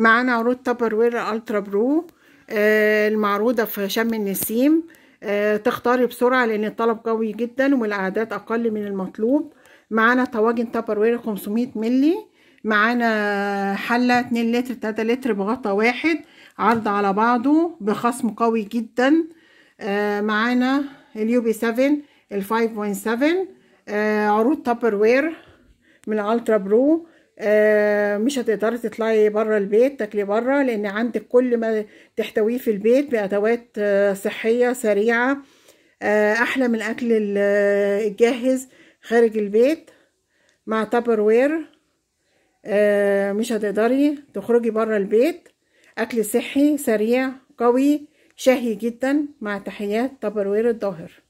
معانا عروض تبر وير الترا برو آه، المعروضه في شم النسيم آه، تختاري بسرعه لان الطلب قوي جدا والاعداد اقل من المطلوب معانا طواجن تبر وير 500 مللي معانا حله 2 لتر 3 لتر بغطا واحد عرض على بعضه بخصم قوي جدا آه، معانا اليو بي 7 ال 5.7 عروض تبر وير من الترا برو آه، مش هتقدري تطلعي بره البيت تاكلي بره لان عندك كل ما تحتويه في البيت بادوات آه، صحيه سريعه آه، احلى من الاكل الجاهز خارج البيت مع تابر وير مش هتقدري تخرجي بره البيت اكل صحي سريع قوي شهي جدا مع تحيات تابر وير الظاهر